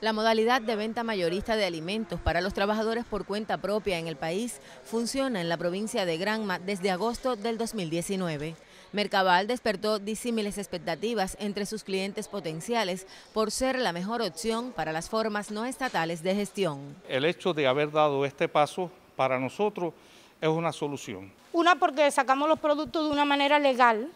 La modalidad de venta mayorista de alimentos para los trabajadores por cuenta propia en el país funciona en la provincia de Granma desde agosto del 2019. Mercabal despertó disímiles expectativas entre sus clientes potenciales por ser la mejor opción para las formas no estatales de gestión. El hecho de haber dado este paso para nosotros es una solución. Una porque sacamos los productos de una manera legal,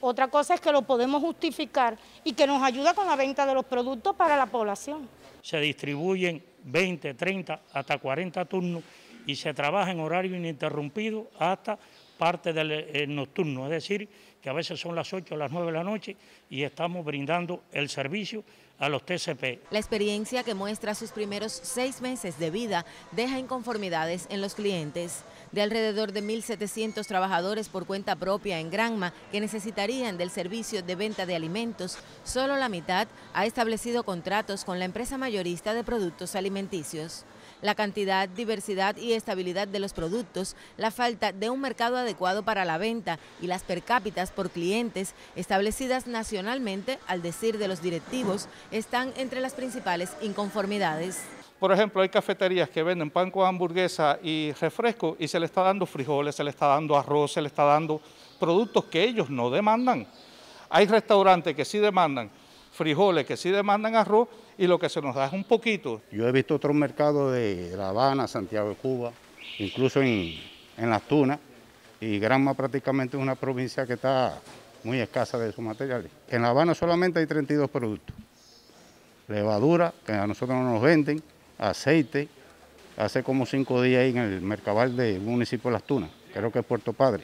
otra cosa es que lo podemos justificar y que nos ayuda con la venta de los productos para la población. Se distribuyen 20, 30, hasta 40 turnos y se trabaja en horario ininterrumpido hasta parte del eh, nocturno, es decir, que a veces son las 8 o las 9 de la noche y estamos brindando el servicio los TCP. La experiencia que muestra sus primeros seis meses de vida deja inconformidades en los clientes. De alrededor de 1.700 trabajadores por cuenta propia en Granma que necesitarían del servicio de venta de alimentos, solo la mitad ha establecido contratos con la empresa mayorista de productos alimenticios la cantidad, diversidad y estabilidad de los productos, la falta de un mercado adecuado para la venta y las per cápitas por clientes establecidas nacionalmente, al decir de los directivos, están entre las principales inconformidades. Por ejemplo, hay cafeterías que venden pan con hamburguesa y refresco y se le está dando frijoles, se le está dando arroz, se le está dando productos que ellos no demandan. Hay restaurantes que sí demandan frijoles, que sí demandan arroz, y lo que se nos da es un poquito. Yo he visto otros mercados de La Habana, Santiago de Cuba, incluso en, Las Tunas, y Granma prácticamente es una provincia que está muy escasa de sus materiales. En La Habana solamente hay 32 productos. Levadura, que a nosotros no nos venden, aceite, hace como cinco días ahí en el Mercabal del municipio de Las Tunas, creo que es Puerto Padre,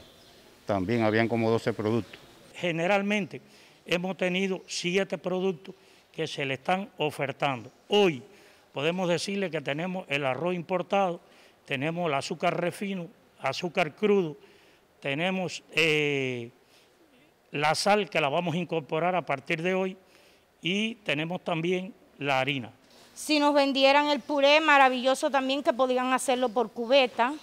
también habían como 12 productos. Generalmente hemos tenido siete productos que se le están ofertando. Hoy podemos decirle que tenemos el arroz importado, tenemos el azúcar refino, azúcar crudo, tenemos eh, la sal que la vamos a incorporar a partir de hoy y tenemos también la harina. Si nos vendieran el puré, maravilloso también que podían hacerlo por cubeta,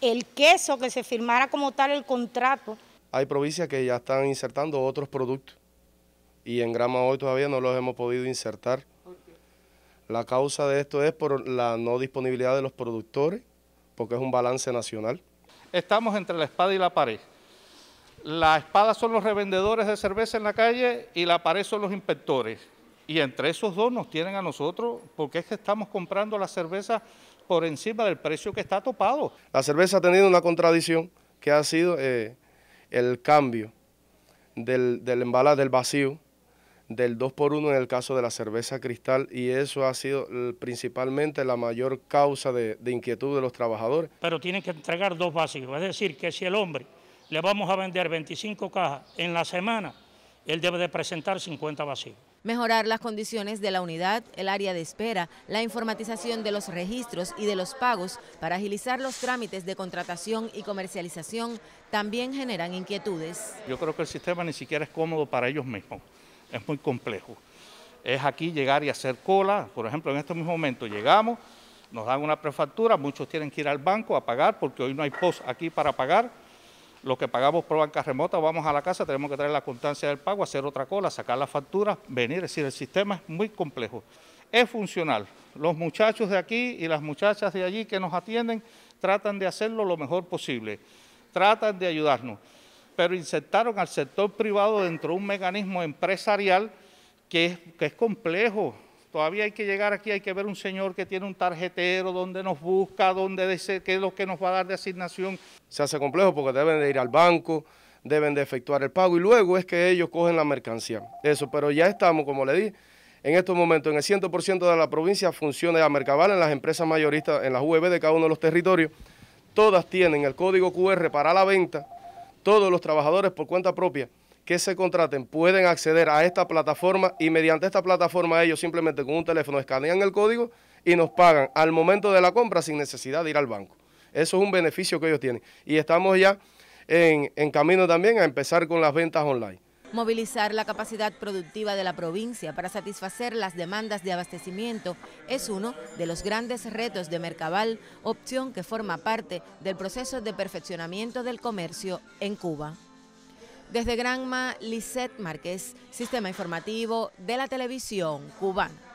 el queso, que se firmara como tal el contrato. Hay provincias que ya están insertando otros productos y en grama hoy todavía no los hemos podido insertar. La causa de esto es por la no disponibilidad de los productores, porque es un balance nacional. Estamos entre la espada y la pared. La espada son los revendedores de cerveza en la calle y la pared son los inspectores. Y entre esos dos nos tienen a nosotros porque es que estamos comprando la cerveza por encima del precio que está topado. La cerveza ha tenido una contradicción que ha sido eh, el cambio del, del embalaje del vacío del 2x1 en el caso de la cerveza cristal y eso ha sido eh, principalmente la mayor causa de, inquietud de los trabajadores. Pero tienen que entregar dos vacíos, es decir, que si el hombre le vamos a vender 25 cajas en la semana, él debe de presentar 50 vacíos. Mejorar las condiciones de la unidad, el área de espera, la informatización de los registros y de los pagos para agilizar los trámites de contratación y comercialización también generan inquietudes. Yo creo que el sistema ni siquiera es cómodo para ellos mismos es muy complejo. Es aquí llegar y hacer cola, por ejemplo, en este mismo momento llegamos, nos dan una prefactura, muchos tienen que ir al banco a pagar porque hoy no hay post aquí para pagar. Lo que pagamos por banca remota, vamos a la casa, tenemos que traer la constancia del pago, hacer otra cola, sacar la factura, venir, es decir, el sistema es muy complejo. Es funcional. Los muchachos de aquí y las muchachas de allí que nos atienden tratan de hacerlo lo mejor posible, tratan de ayudarnos pero insertaron al sector privado dentro de un mecanismo empresarial que es, complejo. Todavía hay que llegar aquí, hay que ver un señor que tiene un tarjetero, dónde nos busca, dónde dice qué es lo que nos va a dar de asignación. Se hace complejo porque deben de ir al banco, deben de efectuar el pago y luego es que ellos cogen la mercancía. Eso, pero ya estamos, como le di, en estos momentos en el 100% de la provincia funciona a Mercabal en las empresas mayoristas, en las UEB de cada uno de los territorios. Todas tienen el código QR para la venta todos los trabajadores por cuenta propia que se contraten pueden acceder a esta plataforma y mediante esta plataforma ellos simplemente con un teléfono escanean el código y nos pagan al momento de la compra sin necesidad de ir al banco. Eso es un beneficio que ellos tienen. Y estamos ya en, en camino también a empezar con las ventas online. Movilizar la capacidad productiva de la provincia para satisfacer las demandas de abastecimiento es uno de los grandes retos de Mercabal, opción que forma parte del proceso de perfeccionamiento del comercio en Cuba. Desde Granma, Lisette Márquez, Sistema Informativo de la Televisión Cubana.